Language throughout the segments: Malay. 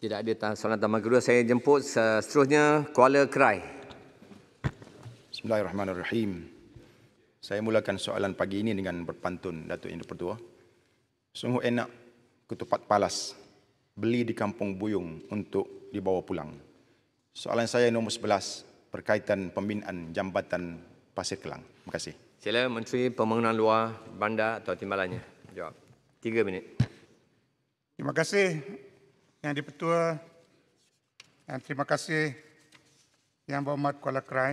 Tidak ada soalan tambahan kedua. Saya jemput seterusnya Kuala Kerai. Bismillahirrahmanirrahim. Saya mulakan soalan pagi ini dengan berpantun Datuk Yang Pertua. Sungguh enak ketupat palas beli di kampung Buyung untuk dibawa pulang. Soalan saya nombor 11 berkaitan pembinaan jambatan Pasir Kelang. Terima kasih. Sila Menteri Pembangunan Luar Bandar atau Timbalannya. Jawab. Tiga minit. Terima kasih yang di-Pertua, yang terima kasih Yang Berhormat Kuala Kerai.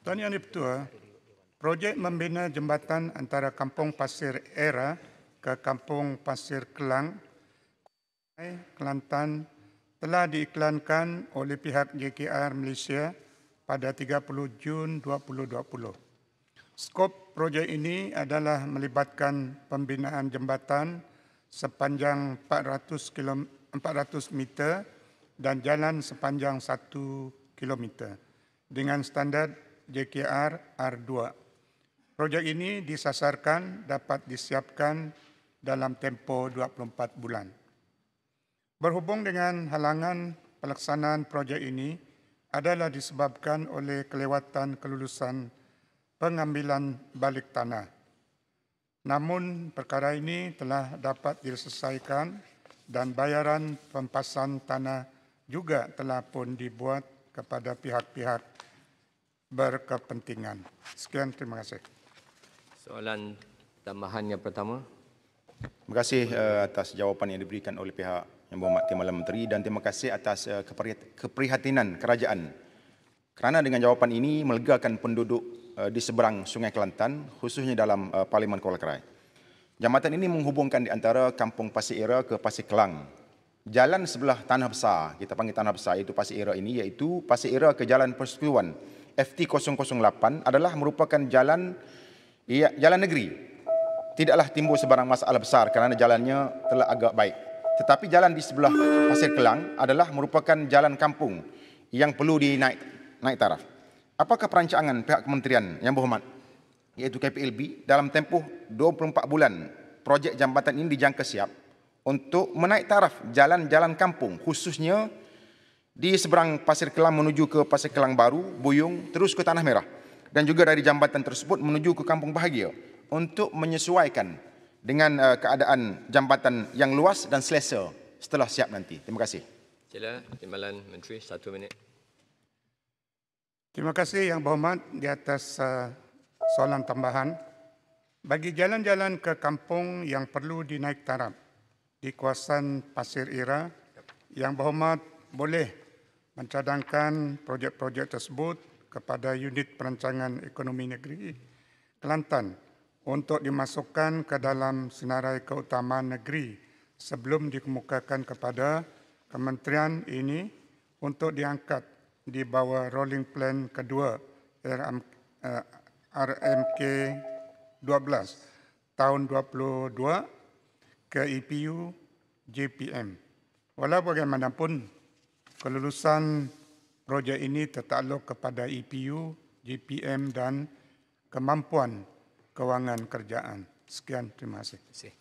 Tuan Yang di-Pertua, projek membina jembatan antara Kampung Pasir Era ke Kampung Pasir Kelang, Kelantan telah diiklankan oleh pihak JKR Malaysia pada 30 Jun 2020. Skop projek ini adalah melibatkan pembinaan jembatan sepanjang 400 km 400 meter dan jalan sepanjang 1 kilometer dengan standard JKR R2. Projek ini disasarkan dapat disiapkan dalam tempoh 24 bulan. Berhubung dengan halangan pelaksanaan projek ini adalah disebabkan oleh kelewatan kelulusan pengambilan balik tanah. Namun perkara ini telah dapat diselesaikan dan bayaran pempasan tanah juga telah pun dibuat kepada pihak-pihak berkepentingan. Sekian, terima kasih. Soalan tambahan yang pertama. Terima kasih uh, atas jawapan yang diberikan oleh pihak Yang Berhormat Timbalan Menteri dan terima kasih atas uh, keprihatinan kerajaan kerana dengan jawapan ini melegakan penduduk Eh, di seberang Sungai Kelantan khususnya dalam eh, Parlimen Kuala Kerai. Jambatan ini menghubungkan di antara Kampung Pasir Ira ke Pasir Kelang. Jalan sebelah Tanah Besar, kita panggil Tanah Besar itu Pasir Ira ini iaitu Pasir Ira ke Jalan Persekutuan FT008 adalah merupakan jalan ia, jalan negeri. Tidaklah timbul sebarang masalah besar kerana jalannya telah agak baik. Tetapi jalan di sebelah Pasir Kelang adalah merupakan jalan kampung yang perlu dinaik naik taraf apakah perancangan pihak kementerian yang berhormat iaitu KPLB dalam tempoh 24 bulan projek jambatan ini dijangka siap untuk menaik taraf jalan-jalan kampung khususnya di seberang Pasir Kelang menuju ke Pasir Kelang Baru, Buyung, terus ke Tanah Merah dan juga dari jambatan tersebut menuju ke Kampung Bahagia untuk menyesuaikan dengan eh, keadaan jambatan yang luas dan selesa setelah siap nanti. Terima kasih. Sila, Timbalan Menteri, satu minit. Terima kasih yang berhormat di atas uh, soalan tambahan. Bagi jalan-jalan ke kampung yang perlu dinaik taraf di kawasan Pasir Ira, yang berhormat boleh mencadangkan projek-projek tersebut kepada unit perancangan ekonomi negeri Kelantan untuk dimasukkan ke dalam senarai keutamaan negeri sebelum dikemukakan kepada kementerian ini untuk diangkat di bawah rolling plan kedua RMK eh, 12 tahun 22 ke EPU JPM. Walau bagaimanapun kelulusan projek ini tertakluk kepada EPU JPM dan kemampuan kewangan kerjaan. Sekian terima kasih.